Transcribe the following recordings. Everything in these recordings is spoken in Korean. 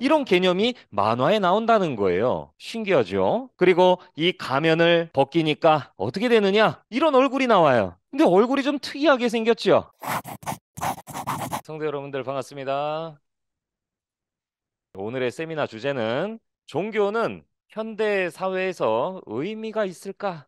이런 개념이 만화에 나온다는 거예요. 신기하죠? 그리고 이 가면을 벗기니까 어떻게 되느냐? 이런 얼굴이 나와요. 근데 얼굴이 좀 특이하게 생겼죠? 성대 여러분들 반갑습니다. 오늘의 세미나 주제는 종교는 현대 사회에서 의미가 있을까?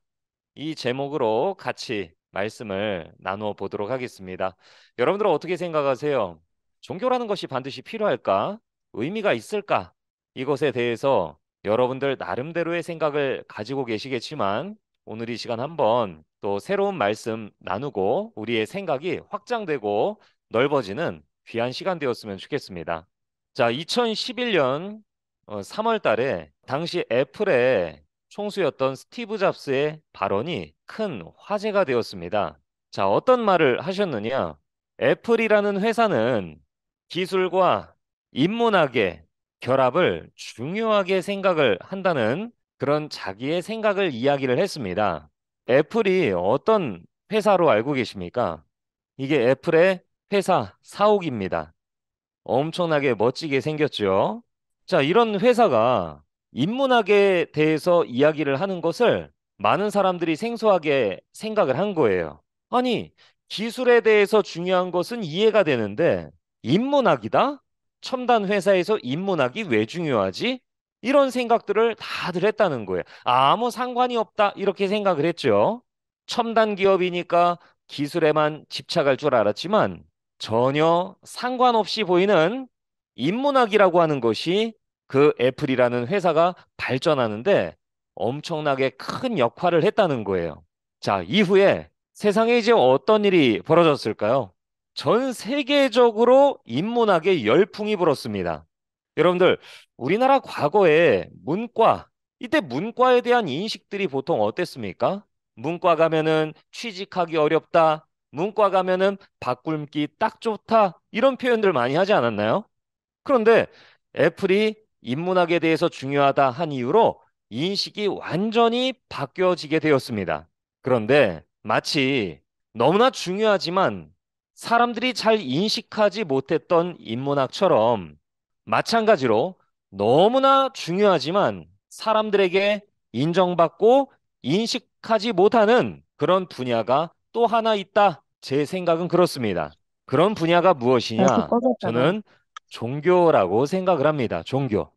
이 제목으로 같이 말씀을 나누어 보도록 하겠습니다. 여러분들은 어떻게 생각하세요? 종교라는 것이 반드시 필요할까? 의미가 있을까? 이것에 대해서 여러분들 나름대로의 생각을 가지고 계시겠지만 오늘 이 시간 한번 또 새로운 말씀 나누고 우리의 생각이 확장되고 넓어지는 귀한 시간 되었으면 좋겠습니다. 자, 2011년 3월 어, 달에 당시 애플의 총수였던 스티브 잡스의 발언이 큰 화제가 되었습니다. 자, 어떤 말을 하셨느냐? 애플이라는 회사는 기술과 인문학의 결합을 중요하게 생각을 한다는 그런 자기의 생각을 이야기를 했습니다. 애플이 어떤 회사로 알고 계십니까? 이게 애플의 회사 사옥입니다. 엄청나게 멋지게 생겼죠. 자, 이런 회사가 인문학에 대해서 이야기를 하는 것을 많은 사람들이 생소하게 생각을 한 거예요. 아니, 기술에 대해서 중요한 것은 이해가 되는데 인문학이다? 첨단 회사에서 인문학이왜 중요하지? 이런 생각들을 다들 했다는 거예요. 아무 상관이 없다 이렇게 생각을 했죠. 첨단 기업이니까 기술에만 집착할 줄 알았지만 전혀 상관없이 보이는 인문학이라고 하는 것이 그 애플이라는 회사가 발전하는데 엄청나게 큰 역할을 했다는 거예요. 자, 이후에 세상에 이제 어떤 일이 벌어졌을까요? 전 세계적으로 인문학의 열풍이 불었습니다. 여러분들, 우리나라 과거에 문과, 이때 문과에 대한 인식들이 보통 어땠습니까? 문과 가면은 취직하기 어렵다, 문과 가면은 바꿀기 딱 좋다, 이런 표현들 많이 하지 않았나요? 그런데 애플이 인문학에 대해서 중요하다 한 이유로 인식이 완전히 바뀌어지게 되었습니다. 그런데 마치 너무나 중요하지만 사람들이 잘 인식하지 못했던 인문학처럼 마찬가지로 너무나 중요하지만 사람들에게 인정받고 인식하지 못하는 그런 분야가 또 하나 있다. 제 생각은 그렇습니다. 그런 분야가 무엇이냐? 아, 저는 종교라고 생각을 합니다. 종교.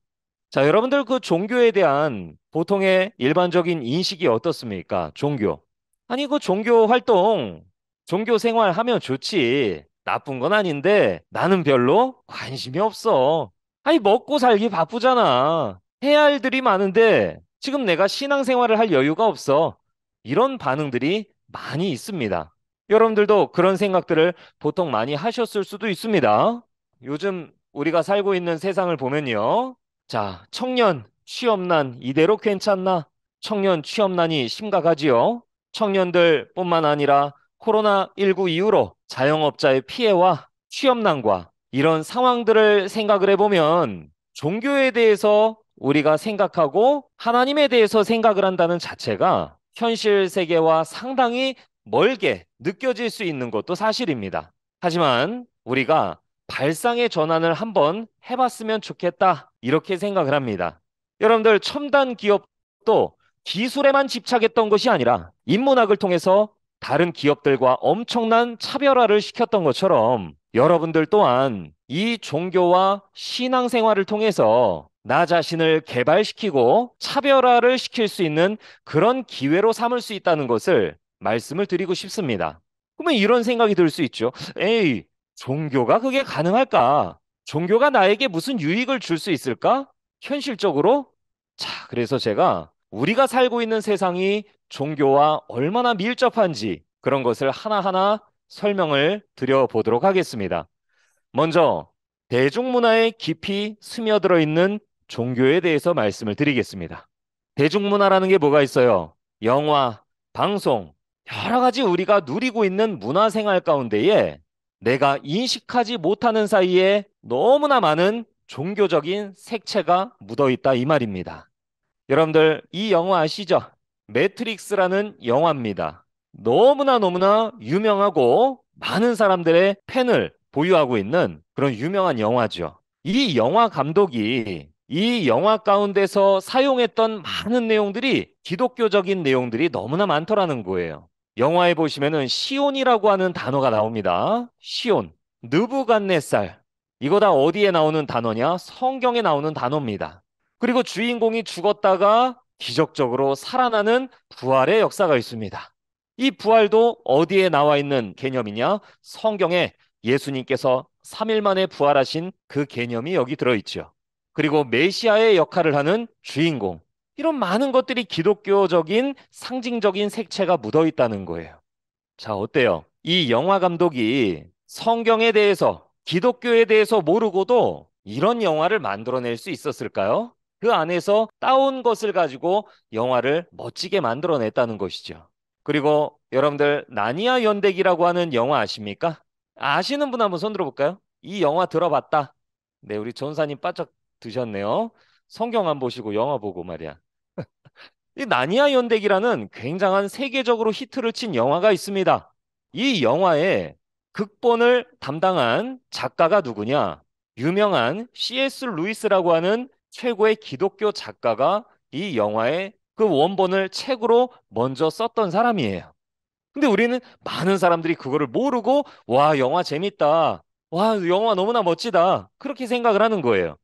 자, 여러분들 그 종교에 대한 보통의 일반적인 인식이 어떻습니까? 종교. 아니, 그 종교 활동 종교 생활하면 좋지. 나쁜 건 아닌데 나는 별로 관심이 없어. 아니, 먹고 살기 바쁘잖아. 해야 할 일이 많은데 지금 내가 신앙생활을 할 여유가 없어. 이런 반응들이 많이 있습니다. 여러분들도 그런 생각들을 보통 많이 하셨을 수도 있습니다. 요즘 우리가 살고 있는 세상을 보면요. 자, 청년 취업난 이대로 괜찮나? 청년 취업난이 심각하지요. 청년들뿐만 아니라 코로나19 이후로 자영업자의 피해와 취업난과 이런 상황들을 생각을 해보면 종교에 대해서 우리가 생각하고 하나님에 대해서 생각을 한다는 자체가 현실 세계와 상당히 멀게 느껴질 수 있는 것도 사실입니다. 하지만 우리가 발상의 전환을 한번 해봤으면 좋겠다. 이렇게 생각을 합니다. 여러분들, 첨단 기업도 기술에만 집착했던 것이 아니라 인문학을 통해서 다른 기업들과 엄청난 차별화를 시켰던 것처럼 여러분들 또한 이 종교와 신앙생활을 통해서 나 자신을 개발시키고 차별화를 시킬 수 있는 그런 기회로 삼을 수 있다는 것을 말씀을 드리고 싶습니다. 그러면 이런 생각이 들 수 있죠. 에이, 종교가 그게 가능할까? 종교가 나에게 무슨 유익을 줄 수 있을까? 현실적으로? 자, 그래서 제가 우리가 살고 있는 세상이 종교와 얼마나 밀접한지 그런 것을 하나하나 설명을 드려보도록 하겠습니다. 먼저 대중문화에 깊이 스며들어 있는 종교에 대해서 말씀을 드리겠습니다. 대중문화라는 게 뭐가 있어요? 영화, 방송, 여러 가지 우리가 누리고 있는 문화생활 가운데에 내가 인식하지 못하는 사이에 너무나 많은 종교적인 색채가 묻어 있다 이 말입니다. 여러분들 이 영화 아시죠? 매트릭스라는 영화입니다. 너무나 너무나 유명하고 많은 사람들의 팬을 보유하고 있는 그런 유명한 영화죠. 이 영화 감독이 이 영화 가운데서 사용했던 많은 내용들이 기독교적인 내용들이 너무나 많더라는 거예요. 영화에 보시면은 시온이라고 하는 단어가 나옵니다. 시온, 느부갓네살. 이거 다 어디에 나오는 단어냐? 성경에 나오는 단어입니다. 그리고 주인공이 죽었다가 기적적으로 살아나는 부활의 역사가 있습니다. 이 부활도 어디에 나와 있는 개념이냐? 성경에 예수님께서 3일 만에 부활하신 그 개념이 여기 들어있죠. 그리고 메시아의 역할을 하는 주인공. 이런 많은 것들이 기독교적인 상징적인 색채가 묻어 있다는 거예요. 자, 어때요? 이 영화 감독이 성경에 대해서, 기독교에 대해서 모르고도 이런 영화를 만들어낼 수 있었을까요? 그 안에서 따온 것을 가지고 영화를 멋지게 만들어냈다는 것이죠. 그리고 여러분들 나니아 연대기라고 하는 영화 아십니까? 아시는 분 한번 손 들어볼까요? 이 영화 들어봤다. 네, 우리 전사님 빠짝 드셨네요. 성경 안 보시고 영화 보고 말이야. 이 나니아 연대기라는 굉장한 세계적으로 히트를 친 영화가 있습니다. 이 영화의 극본을 담당한 작가가 누구냐? 유명한 C.S. 루이스라고 하는 최고의 기독교 작가가 이 영화의 그 원본을 책으로 먼저 썼던 사람이에요. 근데 우리는 많은 사람들이 그거를 모르고 와 영화 재밌다. 와 영화 너무나 멋지다. 그렇게 생각을 하는 거예요.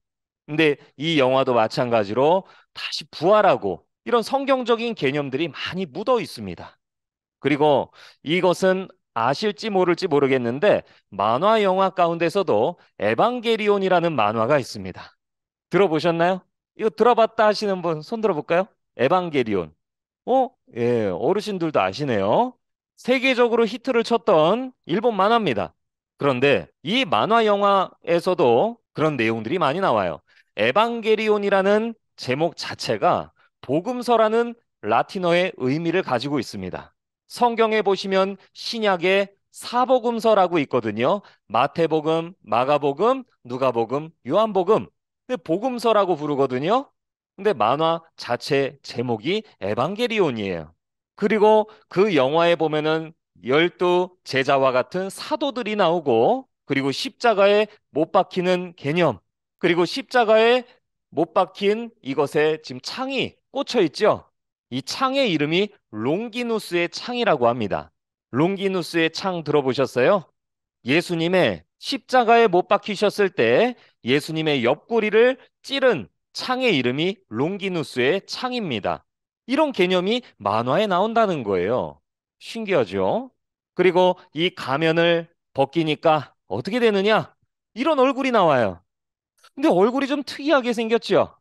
근데 이 영화도 마찬가지로 다시 부활하고 이런 성경적인 개념들이 많이 묻어 있습니다. 그리고 이것은 아실지 모를지 모르겠는데 만화 영화 가운데서도 에반게리온이라는 만화가 있습니다. 들어보셨나요? 이거 들어봤다 하시는 분 손 들어볼까요? 에반게리온. 어? 예, 어르신들도 아시네요. 세계적으로 히트를 쳤던 일본 만화입니다. 그런데 이 만화 영화에서도 그런 내용들이 많이 나와요. 에반게리온이라는 제목 자체가 복음서라는 라틴어의 의미를 가지고 있습니다. 성경에 보시면 신약의 사복음서라고 있거든요. 마태복음, 마가복음, 누가복음, 요한복음. 근데 복음서라고 부르거든요. 근데 만화 자체 제목이 에반게리온이에요. 그리고 그 영화에 보면은 열두 제자와 같은 사도들이 나오고 그리고 십자가에 못 박히는 개념 그리고 십자가에 못 박힌 이것에 지금 창이 꽂혀 있죠. 이 창의 이름이 롱기누스의 창이라고 합니다. 롱기누스의 창 들어보셨어요? 예수님의 십자가에 못 박히셨을 때 예수님의 옆구리를 찌른 창의 이름이 롱기누스의 창입니다. 이런 개념이 만화에 나온다는 거예요. 신기하죠? 그리고 이 가면을 벗기니까 어떻게 되느냐? 이런 얼굴이 나와요. 근데 얼굴이 좀 특이하게 생겼죠?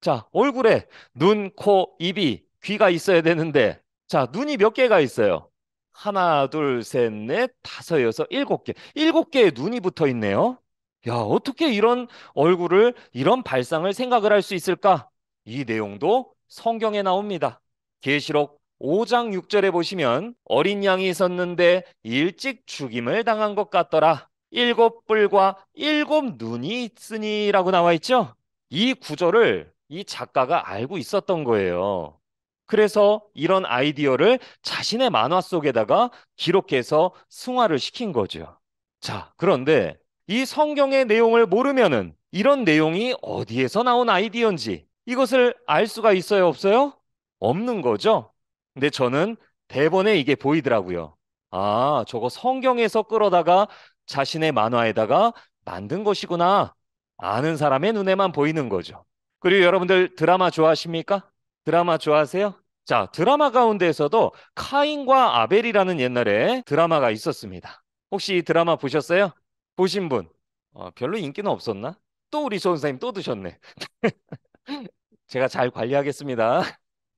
자, 얼굴에 눈, 코, 입이, 귀가 있어야 되는데, 자, 눈이 몇 개가 있어요? 하나, 둘, 셋, 넷, 다섯, 여섯, 일곱 개. 일곱 개의 눈이 붙어 있네요. 야, 어떻게 이런 얼굴을, 이런 발상을 생각을 할 수 있을까? 이 내용도 성경에 나옵니다. 계시록 5장 6절에 보시면 어린 양이 있었는데 일찍 죽임을 당한 것 같더라. 일곱 뿔과 일곱 눈이 있으니라고 나와 있죠. 이 구절을 이 작가가 알고 있었던 거예요. 그래서 이런 아이디어를 자신의 만화 속에다가 기록해서 승화를 시킨 거죠. 자, 그런데 이 성경의 내용을 모르면은 이런 내용이 어디에서 나온 아이디어인지 이것을 알 수가 있어요, 없어요? 없는 거죠. 근데 저는 대본에 이게 보이더라고요. 아, 저거 성경에서 끌어다가 자신의 만화에다가 만든 것이구나. 아는 사람의 눈에만 보이는 거죠. 그리고 여러분들 드라마 좋아하십니까? 드라마 좋아하세요? 자, 드라마 가운데에서도 카인과 아벨이라는 옛날에 드라마가 있었습니다. 혹시 이 드라마 보셨어요? 보신 분 어, 별로 인기는 없었나? 또 우리 선생님 또 드셨네. 제가 잘 관리하겠습니다.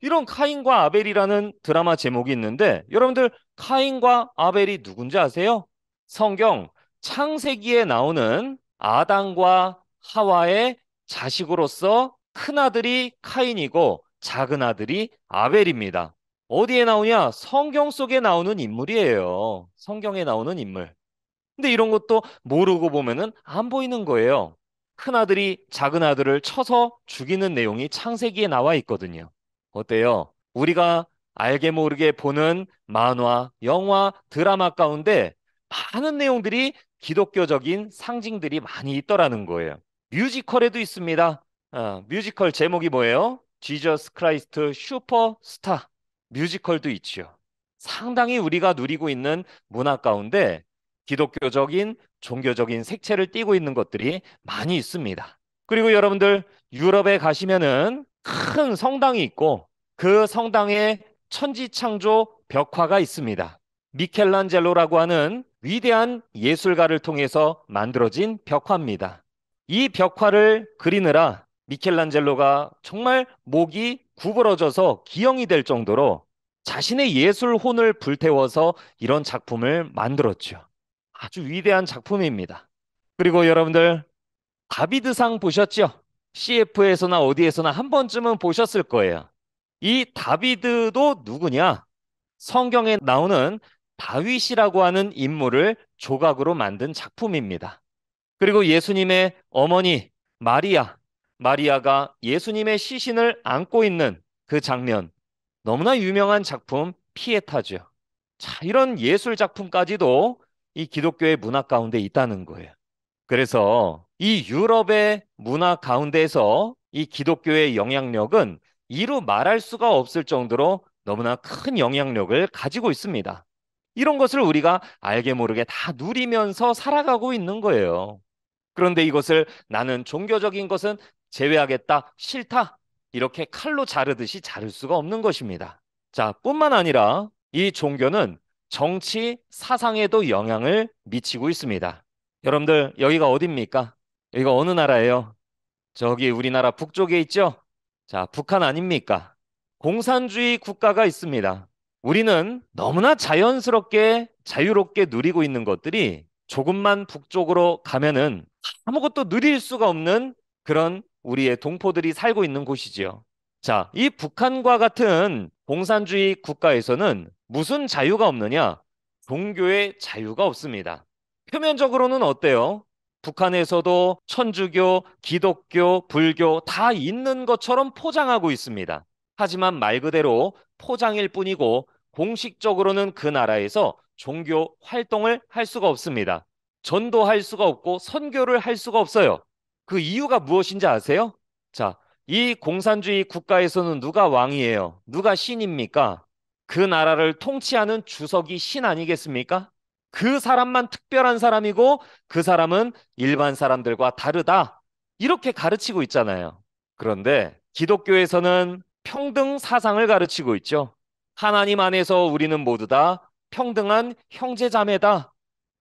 이런 카인과 아벨이라는 드라마 제목이 있는데 여러분들 카인과 아벨이 누군지 아세요? 성경 창세기에 나오는 아담과 하와의 자식으로서 큰 아들이 카인이고 작은 아들이 아벨입니다. 어디에 나오냐? 성경 속에 나오는 인물이에요. 성경에 나오는 인물. 근데 이런 것도 모르고 보면은 안 보이는 거예요. 큰 아들이 작은 아들을 쳐서 죽이는 내용이 창세기에 나와 있거든요. 어때요? 우리가 알게 모르게 보는 만화, 영화, 드라마 가운데 많은 내용들이 기독교적인 상징들이 많이 있더라는 거예요. 뮤지컬에도 있습니다. 아, 뮤지컬 제목이 뭐예요? 지저스 크라이스트 슈퍼스타 뮤지컬도 있죠. 상당히 우리가 누리고 있는 문화 가운데 기독교적인 종교적인 색채를 띠고 있는 것들이 많이 있습니다. 그리고 여러분들 유럽에 가시면은 큰 성당이 있고 그 성당에 천지창조 벽화가 있습니다. 미켈란젤로라고 하는 위대한 예술가를 통해서 만들어진 벽화입니다. 이 벽화를 그리느라 미켈란젤로가 정말 목이 구부러져서 기형이 될 정도로 자신의 예술혼을 불태워서 이런 작품을 만들었죠. 아주 위대한 작품입니다. 그리고 여러분들 다비드상 보셨죠? CF에서나 어디에서나 한 번쯤은 보셨을 거예요. 이 다비드도 누구냐? 성경에 나오는 다윗이라고 하는 인물을 조각으로 만든 작품입니다. 그리고 예수님의 어머니 마리아, 마리아가 예수님의 시신을 안고 있는 그 장면, 너무나 유명한 작품 피에타죠. 자, 이런 예술 작품까지도 이 기독교의 문화 가운데 있다는 거예요. 그래서 이 유럽의 문화 가운데에서 이 기독교의 영향력은 이루 말할 수가 없을 정도로 너무나 큰 영향력을 가지고 있습니다. 이런 것을 우리가 알게 모르게 다 누리면서 살아가고 있는 거예요. 그런데 이것을 나는 종교적인 것은 제외하겠다, 싫다, 이렇게 칼로 자르듯이 자를 수가 없는 것입니다. 자, 뿐만 아니라 이 종교는 정치 사상에도 영향을 미치고 있습니다. 여러분들 여기가 어디입니까? 여기가 어느 나라예요? 저기 우리나라 북쪽에 있죠? 자, 북한 아닙니까? 공산주의 국가가 있습니다. 우리는 너무나 자연스럽게 자유롭게 누리고 있는 것들이 조금만 북쪽으로 가면은 아무것도 누릴 수가 없는 그런 우리의 동포들이 살고 있는 곳이지요. 자, 이 북한과 같은 공산주의 국가에서는 무슨 자유가 없느냐? 종교의 자유가 없습니다. 표면적으로는 어때요? 북한에서도 천주교, 기독교, 불교 다 있는 것처럼 포장하고 있습니다. 하지만 말 그대로 포장일 뿐이고 공식적으로는 그 나라에서 종교 활동을 할 수가 없습니다. 전도할 수가 없고 선교를 할 수가 없어요. 그 이유가 무엇인지 아세요? 자, 이 공산주의 국가에서는 누가 왕이에요? 누가 신입니까? 그 나라를 통치하는 주석이 신 아니겠습니까? 그 사람만 특별한 사람이고 그 사람은 일반 사람들과 다르다. 이렇게 가르치고 있잖아요. 그런데 기독교에서는 평등 사상을 가르치고 있죠. 하나님 안에서 우리는 모두 다 평등한 형제자매다.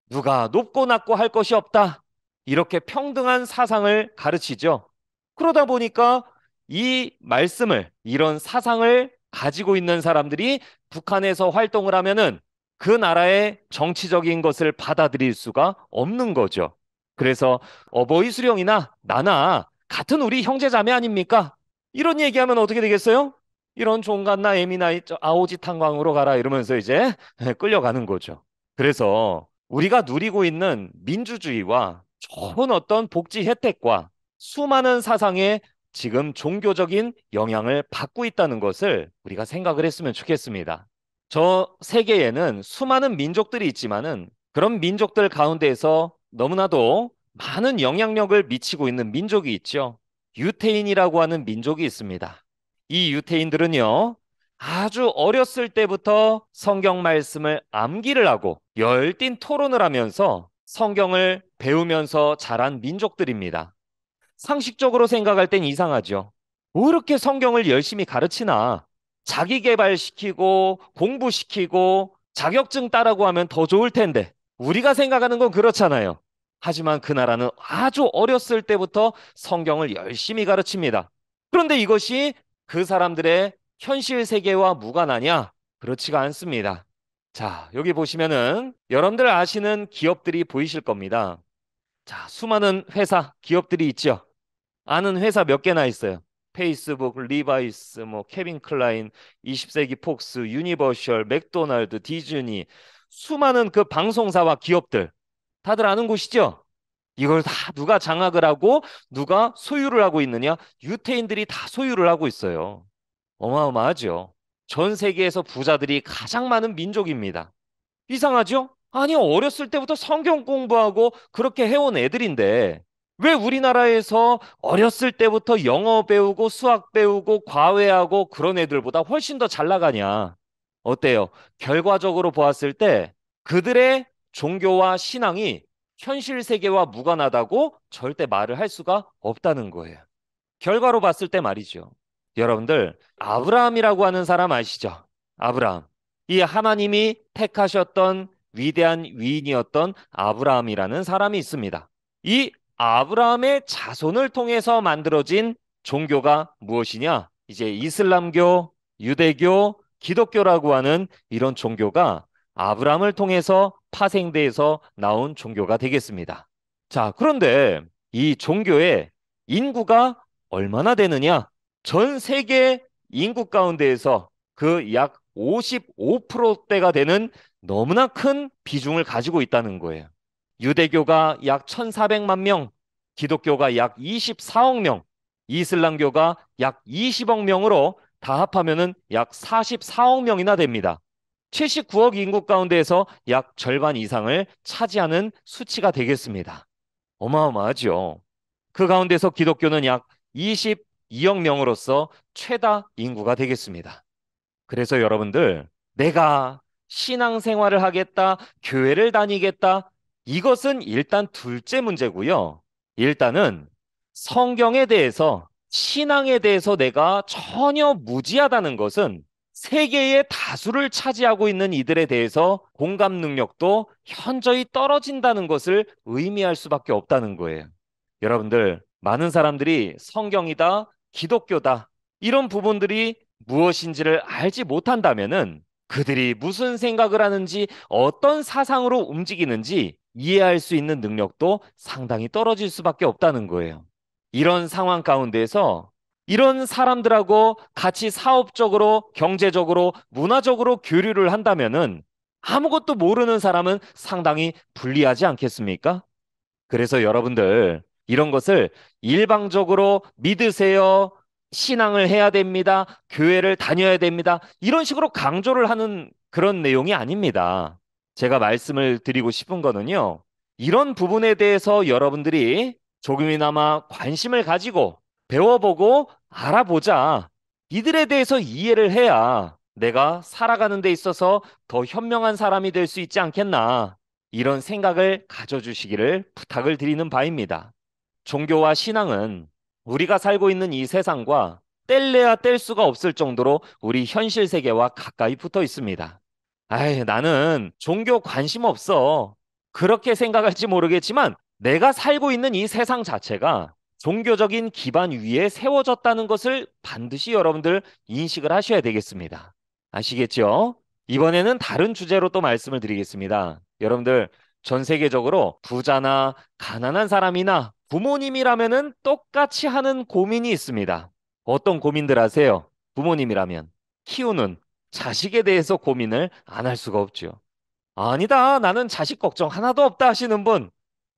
누가 높고 낮고 할 것이 없다. 이렇게 평등한 사상을 가르치죠. 그러다 보니까 이 말씀을 이런 사상을 가지고 있는 사람들이 북한에서 활동을 하면은 그 나라의 정치적인 것을 받아들일 수가 없는 거죠. 그래서 어버이 수령이나 나나 같은 우리 형제자매 아닙니까? 이런 얘기하면 어떻게 되겠어요? 이런 종갓나 애미나 아오지 탄광으로 가라 이러면서 이제 끌려가는 거죠. 그래서 우리가 누리고 있는 민주주의와 좋은 어떤 복지 혜택과 수많은 사상의 지금 종교적인 영향을 받고 있다는 것을 우리가 생각을 했으면 좋겠습니다. 저 세계에는 수많은 민족들이 있지만은 그런 민족들 가운데에서 너무나도 많은 영향력을 미치고 있는 민족이 있죠. 유태인이라고 하는 민족이 있습니다. 이 유태인들은요, 아주 어렸을 때부터 성경 말씀을 암기를 하고 열띤 토론을 하면서 성경을 배우면서 자란 민족들입니다. 상식적으로 생각할 땐 이상하죠. 왜 이렇게 성경을 열심히 가르치나? 자기 개발시키고 공부시키고 자격증 따라고 하면 더 좋을 텐데. 우리가 생각하는 건 그렇잖아요. 하지만 그 나라는 아주 어렸을 때부터 성경을 열심히 가르칩니다. 그런데 이것이 그 사람들의 현실 세계와 무관하냐? 그렇지가 않습니다. 자, 여기 보시면은 여러분들 아시는 기업들이 보이실 겁니다. 자, 수많은 회사, 기업들이 있죠. 아는 회사 몇 개나 있어요. 페이스북, 리바이스, 뭐 케빈 클라인, 20세기 폭스, 유니버셜, 맥도날드, 디즈니 수많은 그 방송사와 기업들 다들 아는 곳이죠. 이걸 다 누가 장악을 하고 누가 소유를 하고 있느냐? 유태인들이 다 소유를 하고 있어요. 어마어마하죠. 전 세계에서 부자들이 가장 많은 민족입니다. 이상하죠? 아니 어렸을 때부터 성경 공부하고 그렇게 해온 애들인데 왜 우리나라에서 어렸을 때부터 영어 배우고 수학 배우고 과외하고 그런 애들보다 훨씬 더 잘 나가냐? 어때요? 결과적으로 보았을 때 그들의 종교와 신앙이 현실 세계와 무관하다고 절대 말을 할 수가 없다는 거예요. 결과로 봤을 때 말이죠. 여러분들, 아브라함이라고 하는 사람 아시죠? 아브라함. 이 하나님이 택하셨던 위대한 위인이었던 아브라함이라는 사람이 있습니다. 이 아브라함의 자손을 통해서 만들어진 종교가 무엇이냐? 이제 이슬람교, 유대교, 기독교라고 하는 이런 종교가 아브라함을 통해서 파생돼서 나온 종교가 되겠습니다. 자, 그런데 이 종교의 인구가 얼마나 되느냐? 전 세계 인구 가운데에서 그 약 55%대가 되는 너무나 큰 비중을 가지고 있다는 거예요. 유대교가 약 1,400만 명, 기독교가 약 24억 명, 이슬람교가 약 20억 명으로 다합하면약 44억 명이나 됩니다. 79억 인구 가운데에서 약 절반 이상을 차지하는 수치가 되겠습니다. 어마어마하죠. 그 가운데서 기독교는 약 22억 명으로서 최다 인구가 되겠습니다. 그래서 여러분들, 내가 신앙생활을 하겠다, 교회를 다니겠다, 이것은 일단 둘째 문제고요. 일단은 성경에 대해서 신앙에 대해서 내가 전혀 무지하다는 것은 세계의 다수를 차지하고 있는 이들에 대해서 공감 능력도 현저히 떨어진다는 것을 의미할 수밖에 없다는 거예요. 여러분들, 많은 사람들이 성경이다, 기독교다, 이런 부분들이 무엇인지를 알지 못한다면은 그들이 무슨 생각을 하는지 어떤 사상으로 움직이는지 이해할 수 있는 능력도 상당히 떨어질 수밖에 없다는 거예요. 이런 상황 가운데서 이런 사람들하고 같이 사업적으로, 경제적으로, 문화적으로 교류를 한다면은 아무것도 모르는 사람은 상당히 불리하지 않겠습니까? 그래서 여러분들 이런 것을 일방적으로 믿으세요. 신앙을 해야 됩니다. 교회를 다녀야 됩니다. 이런 식으로 강조를 하는 그런 내용이 아닙니다. 제가 말씀을 드리고 싶은 거는요. 이런 부분에 대해서 여러분들이 조금이나마 관심을 가지고 배워보고 알아보자. 이들에 대해서 이해를 해야 내가 살아가는 데 있어서 더 현명한 사람이 될 수 있지 않겠나. 이런 생각을 가져주시기를 부탁을 드리는 바입니다. 종교와 신앙은 우리가 살고 있는 이 세상과 뗄래야 뗄 수가 없을 정도로 우리 현실 세계와 가까이 붙어 있습니다. 아이, 나는 종교 관심 없어. 그렇게 생각할지 모르겠지만 내가 살고 있는 이 세상 자체가 종교적인 기반 위에 세워졌다는 것을 반드시 여러분들 인식을 하셔야 되겠습니다. 아시겠죠? 이번에는 다른 주제로 또 말씀을 드리겠습니다. 여러분들 전 세계적으로 부자나 가난한 사람이나 부모님이라면은 똑같이 하는 고민이 있습니다. 어떤 고민들 하세요? 부모님이라면 키우는 자식에 대해서 고민을 안 할 수가 없죠 아니다. 나는 자식 걱정 하나도 없다 하시는 분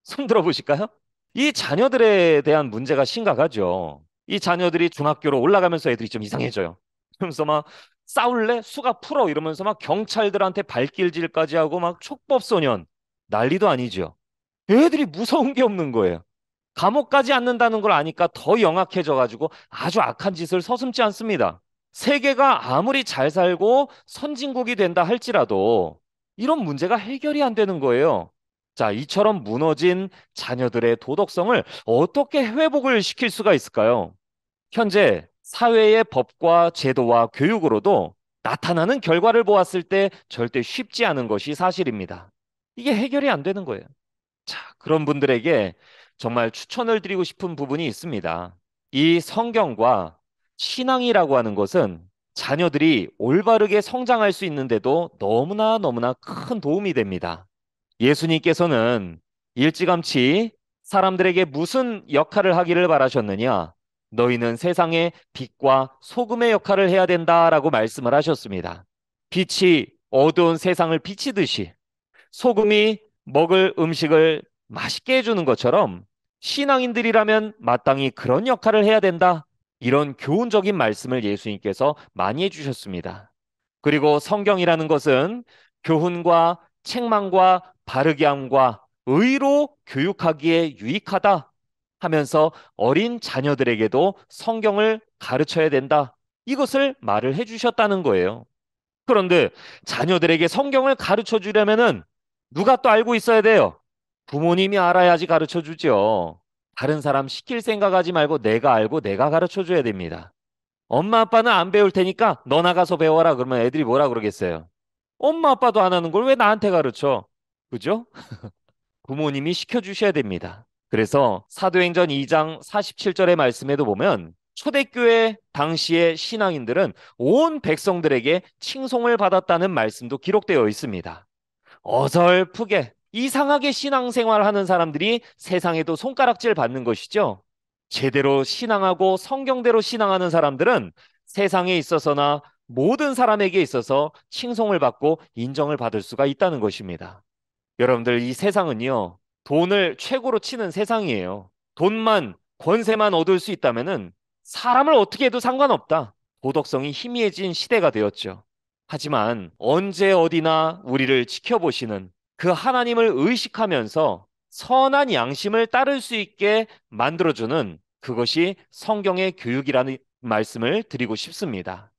손 들어보실까요? 이 자녀들에 대한 문제가 심각하죠. 이 자녀들이 중학교로 올라가면서 애들이 좀 이상해져요. 그러면서 막 싸울래? 수가 풀어 이러면서 막 경찰들한테 발길질까지 하고 막 촉법소년 난리도 아니죠. 애들이 무서운 게 없는 거예요. 감옥까지 앉는다는 걸 아니까 더 영악해져 가지고 아주 악한 짓을 서슴지 않습니다. 세계가 아무리 잘 살고 선진국이 된다 할지라도 이런 문제가 해결이 안 되는 거예요. 자, 이처럼 무너진 자녀들의 도덕성을 어떻게 회복을 시킬 수가 있을까요? 현재 사회의 법과 제도와 교육으로도 나타나는 결과를 보았을 때 절대 쉽지 않은 것이 사실입니다. 이게 해결이 안 되는 거예요. 자, 그런 분들에게 정말 추천을 드리고 싶은 부분이 있습니다. 이 성경과 신앙이라고 하는 것은 자녀들이 올바르게 성장할 수 있는데도 너무나 너무나 큰 도움이 됩니다. 예수님께서는 일찌감치 사람들에게 무슨 역할을 하기를 바라셨느냐? 너희는 세상의 빛과 소금의 역할을 해야 된다라고 말씀을 하셨습니다. 빛이 어두운 세상을 비치듯이 소금이 먹을 음식을 맛있게 해주는 것처럼 신앙인들이라면 마땅히 그런 역할을 해야 된다 이런 교훈적인 말씀을 예수님께서 많이 해주셨습니다. 그리고 성경이라는 것은 교훈과 책망과 바르게 함과 의로 교육하기에 유익하다 하면서 어린 자녀들에게도 성경을 가르쳐야 된다. 이것을 말을 해주셨다는 거예요. 그런데 자녀들에게 성경을 가르쳐 주려면 누가 또 알고 있어야 돼요. 부모님이 알아야지 가르쳐 주죠. 다른 사람 시킬 생각하지 말고 내가 알고 내가 가르쳐 줘야 됩니다. 엄마 아빠는 안 배울 테니까 너 나가서 배워라 그러면 애들이 뭐라 그러겠어요? 엄마 아빠도 안 하는 걸 왜 나한테 가르쳐? 그죠? 부모님이 시켜 주셔야 됩니다. 그래서 사도행전 2장 47절의 말씀에도 보면 초대교회 당시의 신앙인들은 온 백성들에게 칭송을 받았다는 말씀도 기록되어 있습니다. 어설프게 이상하게 신앙생활 하는 사람들이 세상에도 손가락질 받는 것이죠. 제대로 신앙하고 성경대로 신앙하는 사람들은 세상에 있어서나 모든 사람에게 있어서 칭송을 받고 인정을 받을 수가 있다는 것입니다. 여러분들 이 세상은요. 돈을 최고로 치는 세상이에요. 돈만 권세만 얻을 수있다면 사람을 어떻게 해도 상관없다. 도덕성이 희미해진 시대가 되었죠. 하지만 언제 어디나 우리를 지켜보시는 그 하나님을 의식하면서 선한 양심을 따를 수 있게 만들어주는 그것이 성경의 교육이라는 말씀을 드리고 싶습니다.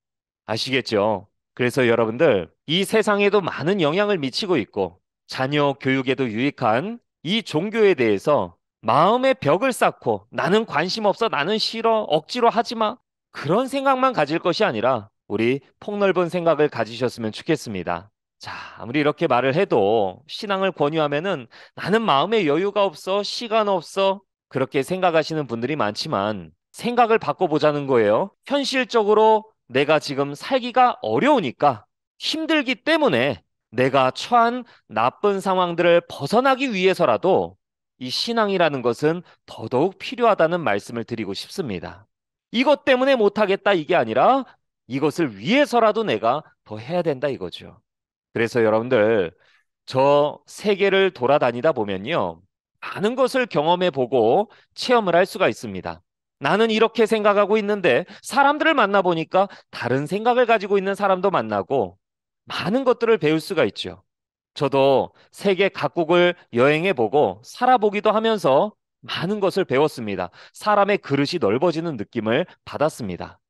아시겠죠? 그래서 여러분들 이 세상에도 많은 영향을 미치고 있고 자녀 교육에도 유익한 이 종교에 대해서 마음의 벽을 쌓고 나는 관심 없어 나는 싫어 억지로 하지 마 그런 생각만 가질 것이 아니라 우리 폭넓은 생각을 가지셨으면 좋겠습니다. 자, 아무리 이렇게 말을 해도 신앙을 권유하면은 나는 마음의 여유가 없어, 시간 없어, 그렇게 생각하시는 분들이 많지만 생각을 바꿔보자는 거예요. 현실적으로 내가 지금 살기가 어려우니까 힘들기 때문에 내가 처한 나쁜 상황들을 벗어나기 위해서라도 이 신앙이라는 것은 더더욱 필요하다는 말씀을 드리고 싶습니다. 이것 때문에 못하겠다 이게 아니라 이것을 위해서라도 내가 더 해야 된다 이거죠. 그래서 여러분들 저 세계를 돌아다니다 보면요. 많은 것을 경험해 보고 체험을 할 수가 있습니다. 나는 이렇게 생각하고 있는데 사람들을 만나 보니까 다른 생각을 가지고 있는 사람도 만나고 많은 것들을 배울 수가 있죠. 저도 세계 각국을 여행해 보고 살아보기도 하면서 많은 것을 배웠습니다. 사람의 그릇이 넓어지는 느낌을 받았습니다.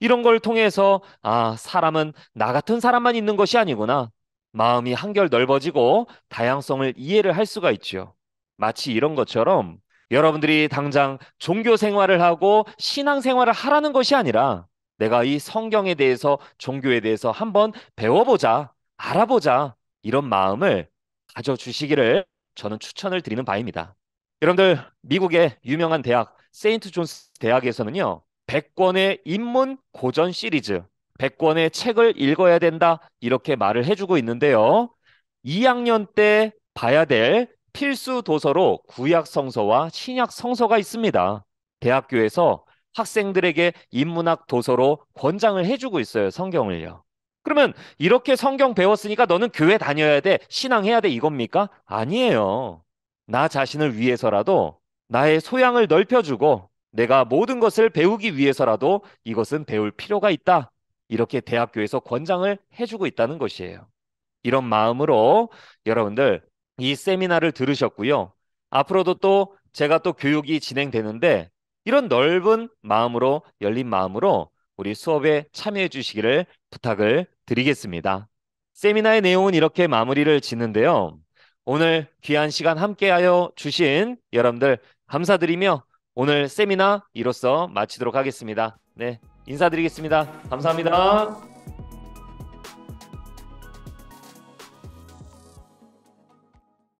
이런 걸 통해서 아, 사람은 나 같은 사람만 있는 것이 아니구나. 마음이 한결 넓어지고 다양성을 이해를 할 수가 있죠 마치 이런 것처럼 여러분들이 당장 종교 생활을 하고 신앙 생활을 하라는 것이 아니라 내가 이 성경에 대해서 종교에 대해서 한번 배워보자, 알아보자 이런 마음을 가져주시기를 저는 추천을 드리는 바입니다. 여러분들 미국의 유명한 대학 세인트 존스 대학에서는요 100권의 인문 고전 시리즈 100권의 책을 읽어야 된다. 이렇게 말을 해주고 있는데요. 2학년 때 봐야 될 필수 도서로 구약 성서와 신약 성서가 있습니다. 대학교에서 학생들에게 인문학 도서로 권장을 해주고 있어요. 성경을요. 그러면 이렇게 성경 배웠으니까 너는 교회 다녀야 돼. 신앙해야 돼. 이겁니까? 아니에요. 나 자신을 위해서라도 나의 소양을 넓혀주고 내가 모든 것을 배우기 위해서라도 이것은 배울 필요가 있다. 이렇게 대학교에서 권장을 해주고 있다는 것이에요. 이런 마음으로 여러분들 이 세미나를 들으셨고요. 앞으로도 또 제가 또 교육이 진행되는데 이런 넓은 마음으로 열린 마음으로 우리 수업에 참여해 주시기를 부탁을 드리겠습니다. 세미나의 내용은 이렇게 마무리를 짓는데요. 오늘 귀한 시간 함께하여 주신 여러분들 감사드리며 오늘 세미나 이로써 마치도록 하겠습니다. 네, 인사드리겠습니다. 감사합니다.